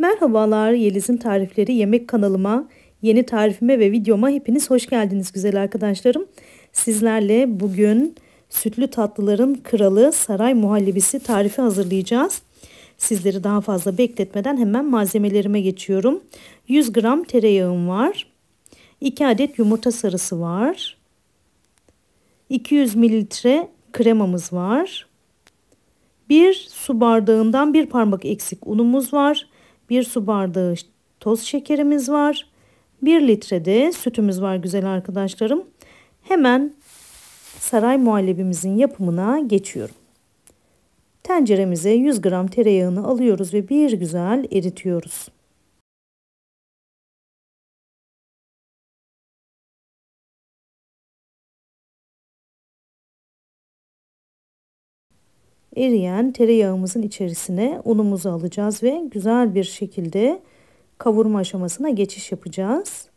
Merhabalar Yeliz'in tarifleri yemek kanalıma, yeni tarifime ve videoma hepiniz hoş geldiniz güzel arkadaşlarım. Sizlerle bugün sütlü tatlıların kralı saray muhallebisi tarifi hazırlayacağız. Sizleri daha fazla bekletmeden hemen malzemelerime geçiyorum. 100 gram tereyağım var. 2 adet yumurta sarısı var. 200 mililitre kremamız var. 1 su bardağından bir parmak eksik unumuz var. 1 su bardağı toz şekerimiz var. 1 litre de sütümüz var güzel arkadaşlarım. Hemen saray muhallebimizin yapımına geçiyorum. Tenceremize 100 gram tereyağını alıyoruz ve bir güzel eritiyoruz. eriyen tereyağımızın içerisine unumuzu alacağız ve güzel bir şekilde kavurma aşamasına geçiş yapacağız.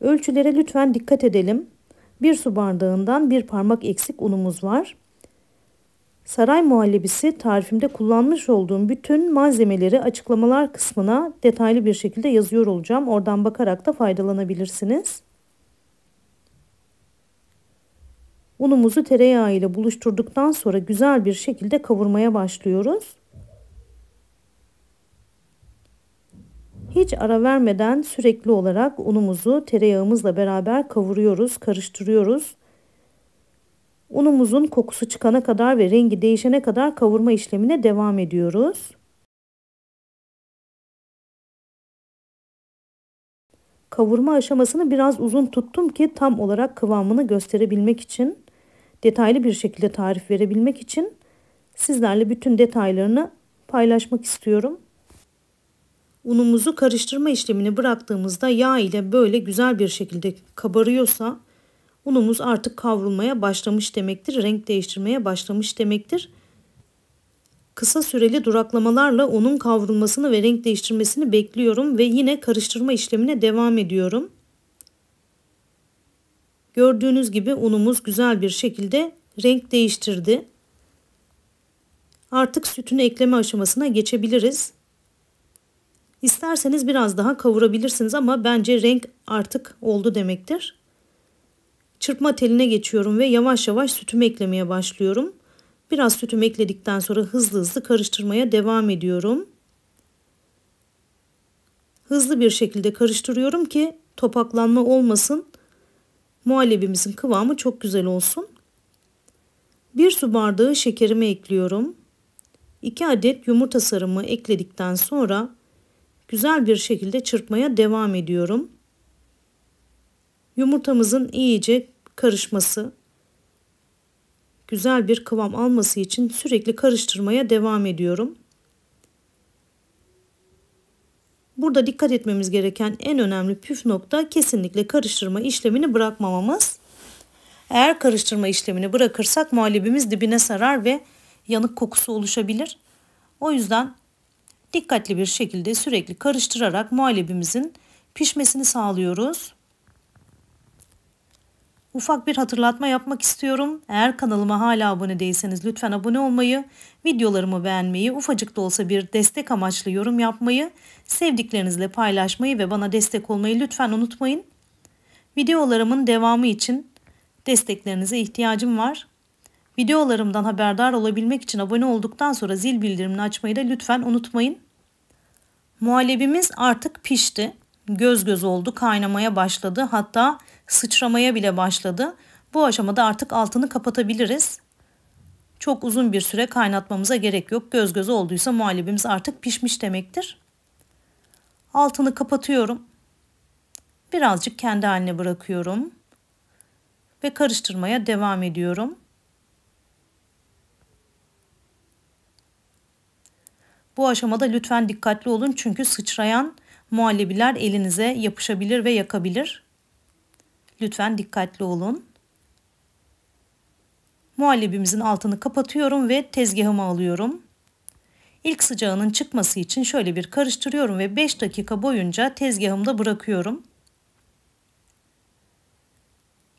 Ölçülere lütfen dikkat edelim. Bir su bardağından bir parmak eksik unumuz var. Saray muhallebisi tarifimde kullanmış olduğum bütün malzemeleri açıklamalar kısmına detaylı bir şekilde yazıyor olacağım. Oradan bakarak da faydalanabilirsiniz. Unumuzu tereyağı ile buluşturduktan sonra güzel bir şekilde kavurmaya başlıyoruz. Hiç ara vermeden sürekli olarak unumuzu tereyağımızla beraber kavuruyoruz, karıştırıyoruz. Unumuzun kokusu çıkana kadar ve rengi değişene kadar kavurma işlemine devam ediyoruz. Kavurma aşamasını biraz uzun tuttum ki tam olarak kıvamını gösterebilmek için detaylı bir şekilde tarif verebilmek için sizlerle bütün detaylarını paylaşmak istiyorum. Unumuzu karıştırma işlemini bıraktığımızda yağ ile böyle güzel bir şekilde kabarıyorsa unumuz artık kavrulmaya başlamış demektir. Renk değiştirmeye başlamış demektir. Kısa süreli duraklamalarla unun kavrulmasını ve renk değiştirmesini bekliyorum ve yine karıştırma işlemine devam ediyorum. Gördüğünüz gibi unumuz güzel bir şekilde renk değiştirdi. Artık sütünü ekleme aşamasına geçebiliriz. İsterseniz biraz daha kavurabilirsiniz ama bence renk artık oldu demektir. Çırpma teline geçiyorum ve yavaş yavaş sütümü eklemeye başlıyorum. Biraz sütüm ekledikten sonra hızlı hızlı karıştırmaya devam ediyorum. Hızlı bir şekilde karıştırıyorum ki topaklanma olmasın Muhallebimizin kıvamı çok güzel olsun. 1 su bardağı şekerimi ekliyorum. 2 adet yumurta sarımı ekledikten sonra güzel bir şekilde çırpmaya devam ediyorum. Yumurtamızın iyice karışması, güzel bir kıvam alması için sürekli karıştırmaya devam ediyorum. Burada dikkat etmemiz gereken en önemli püf nokta kesinlikle karıştırma işlemini bırakmamamız. Eğer karıştırma işlemini bırakırsak muhallebimiz dibine sarar ve yanık kokusu oluşabilir. O yüzden dikkatli bir şekilde sürekli karıştırarak muhallebimizin pişmesini sağlıyoruz ufak bir hatırlatma yapmak istiyorum. Eğer kanalıma hala abone değilseniz lütfen abone olmayı, videolarımı beğenmeyi, ufacık da olsa bir destek amaçlı yorum yapmayı, sevdiklerinizle paylaşmayı ve bana destek olmayı lütfen unutmayın. Videolarımın devamı için desteklerinize ihtiyacım var. Videolarımdan haberdar olabilmek için abone olduktan sonra zil bildirimini açmayı da lütfen unutmayın. Muhallebimiz artık pişti. Göz göz oldu, kaynamaya başladı. Hatta sıçramaya bile başladı. Bu aşamada artık altını kapatabiliriz. Çok uzun bir süre kaynatmamıza gerek yok. Göz göz olduysa muhallebimiz artık pişmiş demektir. Altını kapatıyorum. Birazcık kendi haline bırakıyorum. Ve karıştırmaya devam ediyorum. Bu aşamada lütfen dikkatli olun çünkü sıçrayan muhallebiler elinize yapışabilir ve yakabilir. Lütfen dikkatli olun. Muhallebimizin altını kapatıyorum ve tezgahıma alıyorum. İlk sıcağının çıkması için şöyle bir karıştırıyorum ve 5 dakika boyunca tezgahımda bırakıyorum.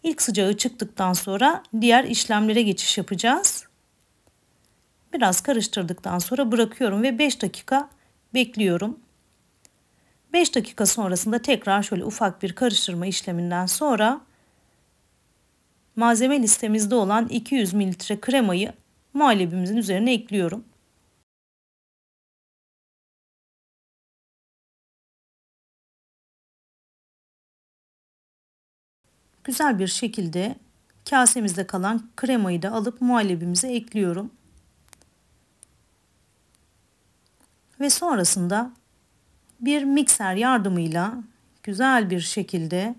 İlk sıcağı çıktıktan sonra diğer işlemlere geçiş yapacağız. Biraz karıştırdıktan sonra bırakıyorum ve 5 dakika bekliyorum. 5 dakika sonrasında tekrar şöyle ufak bir karıştırma işleminden sonra malzeme listemizde olan 200 mililitre kremayı muhallebimizin üzerine ekliyorum. Güzel bir şekilde kasemizde kalan kremayı da alıp muhallebimize ekliyorum. Ve sonrasında bir mikser yardımıyla güzel bir şekilde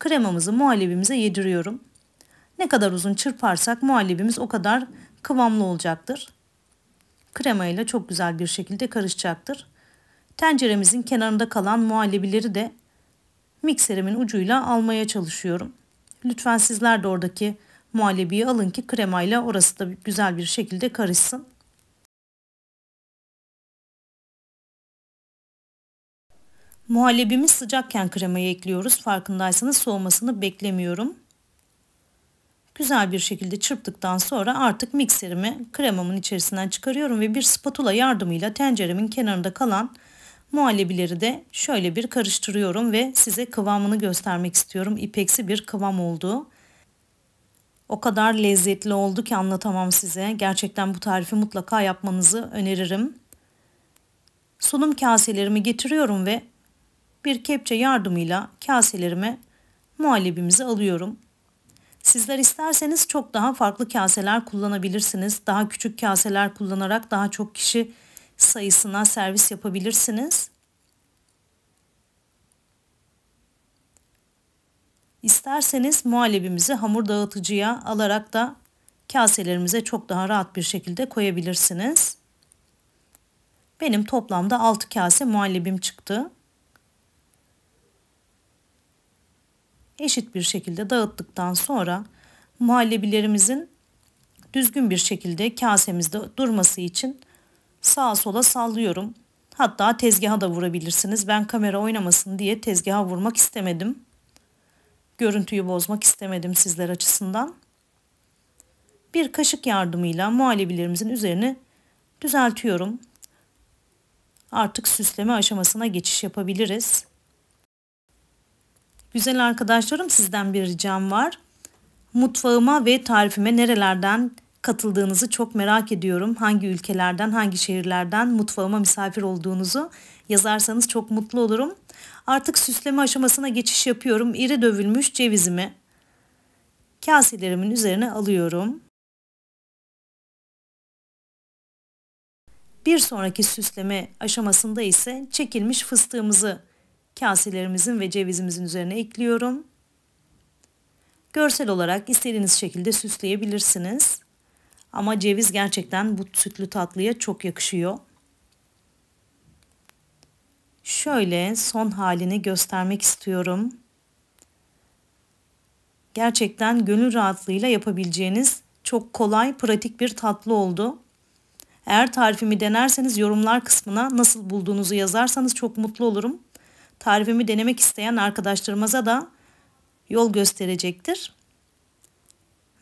kremamızı muhallebimize yediriyorum. Ne kadar uzun çırparsak muhallebimiz o kadar kıvamlı olacaktır. Krema ile çok güzel bir şekilde karışacaktır. Tenceremizin kenarında kalan muhallebileri de mikserimin ucuyla almaya çalışıyorum. Lütfen sizler de oradaki muhallebiyi alın ki kremayla orası da güzel bir şekilde karışsın. Muhallebimiz sıcakken kremayı ekliyoruz. Farkındaysanız soğumasını beklemiyorum. Güzel bir şekilde çırptıktan sonra artık mikserimi kremamın içerisinden çıkarıyorum ve bir spatula yardımıyla tenceremin kenarında kalan muhallebileri de şöyle bir karıştırıyorum ve size kıvamını göstermek istiyorum. İpeksi bir kıvam oldu. O kadar lezzetli oldu ki anlatamam size. Gerçekten bu tarifi mutlaka yapmanızı öneririm. Sunum kaselerimi getiriyorum ve bir kepçe yardımıyla kaselerime muhallebimizi alıyorum. Sizler isterseniz çok daha farklı kaseler kullanabilirsiniz. Daha küçük kaseler kullanarak daha çok kişi sayısına servis yapabilirsiniz. İsterseniz muhallebimizi hamur dağıtıcıya alarak da kaselerimize çok daha rahat bir şekilde koyabilirsiniz. Benim toplamda 6 kase muhallebim çıktı. eşit bir şekilde dağıttıktan sonra muhallebilerimizin düzgün bir şekilde kasemizde durması için sağa sola sallıyorum. Hatta tezgaha da vurabilirsiniz. Ben kamera oynamasın diye tezgaha vurmak istemedim. Görüntüyü bozmak istemedim sizler açısından. Bir kaşık yardımıyla muhallebilerimizin üzerine düzeltiyorum. Artık süsleme aşamasına geçiş yapabiliriz. Güzel arkadaşlarım sizden bir ricam var. Mutfağıma ve tarifime nerelerden katıldığınızı çok merak ediyorum. Hangi ülkelerden, hangi şehirlerden mutfağıma misafir olduğunuzu yazarsanız çok mutlu olurum. Artık süsleme aşamasına geçiş yapıyorum. İri dövülmüş cevizimi kaselerimin üzerine alıyorum. Bir sonraki süsleme aşamasında ise çekilmiş fıstığımızı kaselerimizin ve cevizimizin üzerine ekliyorum. Görsel olarak istediğiniz şekilde süsleyebilirsiniz. Ama ceviz gerçekten bu sütlü tatlıya çok yakışıyor. Şöyle son halini göstermek istiyorum. Gerçekten gönül rahatlığıyla yapabileceğiniz çok kolay, pratik bir tatlı oldu. Eğer tarifimi denerseniz yorumlar kısmına nasıl bulduğunuzu yazarsanız çok mutlu olurum tarifimi denemek isteyen arkadaşlarımıza da yol gösterecektir.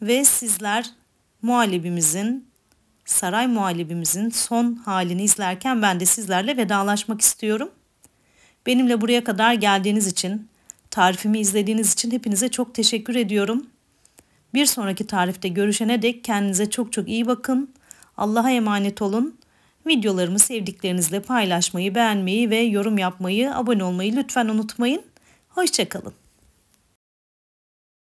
Ve sizler muhallebimizin, saray muhallebimizin son halini izlerken ben de sizlerle vedalaşmak istiyorum. Benimle buraya kadar geldiğiniz için, tarifimi izlediğiniz için hepinize çok teşekkür ediyorum. Bir sonraki tarifte görüşene dek kendinize çok çok iyi bakın. Allah'a emanet olun. Videolarımı sevdiklerinizle paylaşmayı, beğenmeyi ve yorum yapmayı, abone olmayı lütfen unutmayın. Hoşçakalın.